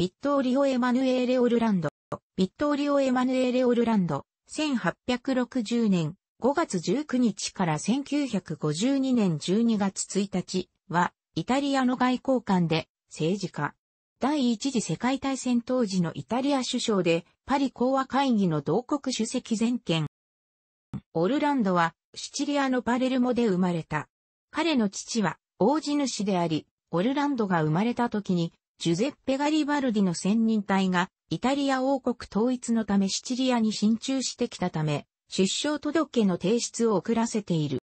ビットーリオ・エマヌエーレ・オルランド。ビットーリオ・エマヌエーレ・オルランド。1860年5月19日から1952年12月1日は、イタリアの外交官で政治家。第一次世界大戦当時のイタリア首相で、パリ講和会議の同国主席全権。オルランドは、シチリアのパレルモで生まれた。彼の父は、王子主であり、オルランドが生まれた時に、ジュゼッペ・ガリバルディの専任隊が、イタリア王国統一のためシチリアに進駐してきたため、出生届の提出を遅らせている。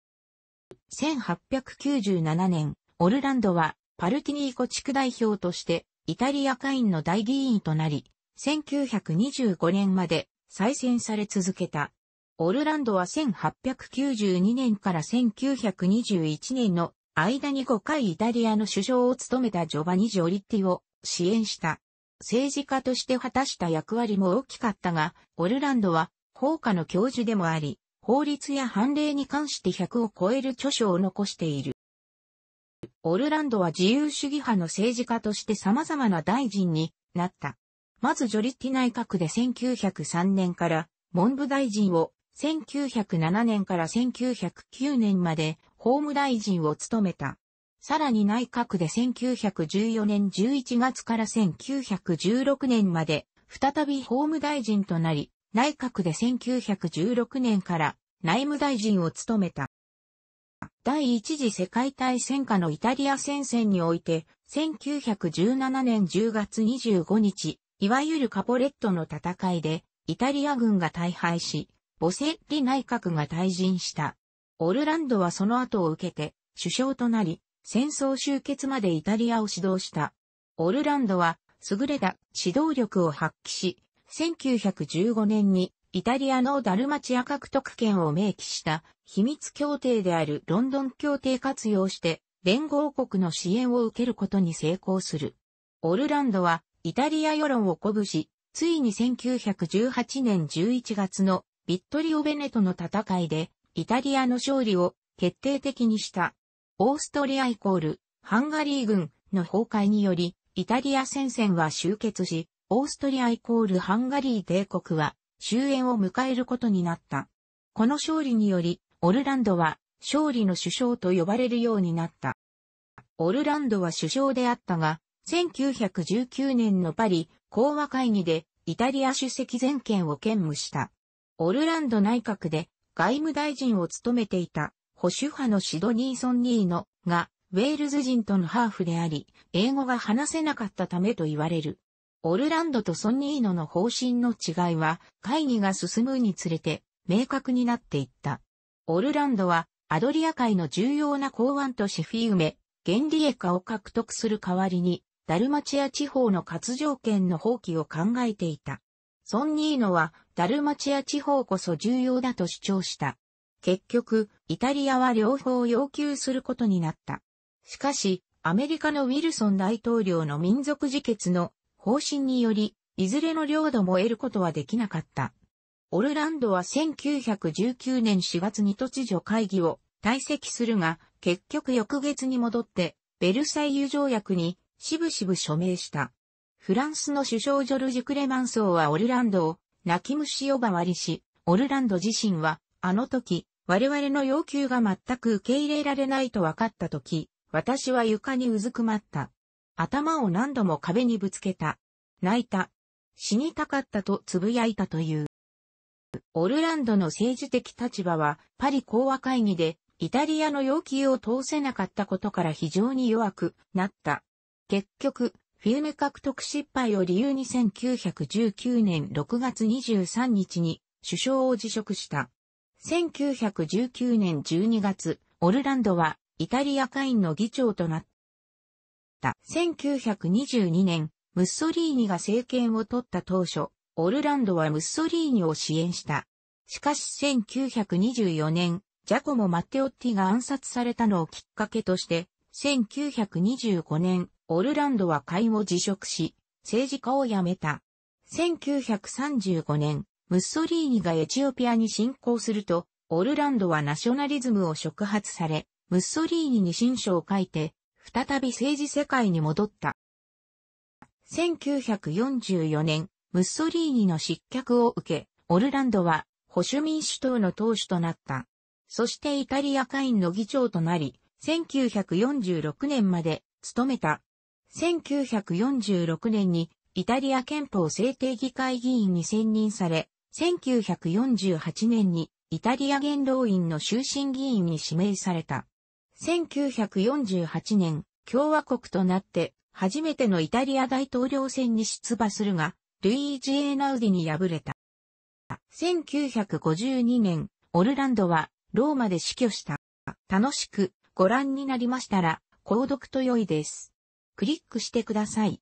1897年、オルランドはパルティニーコ地区代表としてイタリア会員の大議員となり、1925年まで再選され続けた。オルランドは1892年から1921年の間に5回イタリアの首相を務めたジョバニ・ジョリッティを支援した。政治家として果たした役割も大きかったが、オルランドは法科の教授でもあり、法律や判例に関して100を超える著書を残している。オルランドは自由主義派の政治家として様々な大臣になった。まずジョリッティ内閣で1903年から文部大臣を1907年から1909年まで法務大臣を務めた。さらに内閣で1914年11月から1916年まで、再び法務大臣となり、内閣で1916年から内務大臣を務めた。第一次世界大戦下のイタリア戦線において、1917年10月25日、いわゆるカポレットの戦いで、イタリア軍が大敗し、ボセッリ内閣が退陣した。オルランドはその後を受けて首相となり、戦争終結までイタリアを指導した。オルランドは優れた指導力を発揮し、1915年にイタリアのダルマチア獲得権を明記した秘密協定であるロンドン協定活用して連合国の支援を受けることに成功する。オルランドはイタリア世論を鼓舞し、ついに1918年11月のビットリオ・ベネトの戦いでイタリアの勝利を決定的にした。オーストリアイコール、ハンガリー軍の崩壊により、イタリア戦線は終結し、オーストリアイコールハンガリー帝国は終焉を迎えることになった。この勝利により、オルランドは勝利の首相と呼ばれるようになった。オルランドは首相であったが、1919年のパリ講和会議でイタリア主席全権を兼務した。オルランド内閣で外務大臣を務めていた保守派のシドニー・ソンニーノがウェールズ人とのハーフであり、英語が話せなかったためと言われる。オルランドとソンニーノの方針の違いは会議が進むにつれて明確になっていった。オルランドはアドリア海の重要な港湾都市フィウメ、ゲンエカを獲得する代わりに、ダルマチア地方の活条件の放棄を考えていた。ソンニーノはダルマチア地方こそ重要だと主張した。結局、イタリアは両方を要求することになった。しかし、アメリカのウィルソン大統領の民族自決の方針により、いずれの領土も得ることはできなかった。オルランドは1919年4月に突如会議を退席するが、結局翌月に戻って、ベルサイユ条約にしぶしぶ署名した。フランスの首相ジョルジュ・クレマンソーはオルランドを泣き虫呼ばわりし、オルランド自身は、あの時、我々の要求が全く受け入れられないと分かった時、私は床にうずくまった。頭を何度も壁にぶつけた。泣いた。死にたかったと呟いたという。オルランドの政治的立場は、パリ講和会議で、イタリアの要求を通せなかったことから非常に弱くなった。結局、フィルム獲得失敗を理由に1919年6月23日に首相を辞職した。1919年12月、オルランドはイタリア会員の議長となった。1922年、ムッソリーニが政権を取った当初、オルランドはムッソリーニを支援した。しかし1924年、ジャコモ・マッテオッティが暗殺されたのをきっかけとして、1925年、オルランドは会を辞職し、政治家を辞めた。1935年、ムッソリーニがエチオピアに侵攻すると、オルランドはナショナリズムを触発され、ムッソリーニに新書を書いて、再び政治世界に戻った。1944年、ムッソリーニの失脚を受け、オルランドは保守民主党の党首となった。そしてイタリア会員の議長となり、1946年まで務めた。1946年にイタリア憲法制定議会議員に選任され、1948年にイタリア元老院の終身議員に指名された。1948年、共和国となって初めてのイタリア大統領選に出馬するが、ルイージ・エーナウディに敗れた。1952年、オルランドはローマで死去した。楽しくご覧になりましたら、購読と良いです。クリックしてください。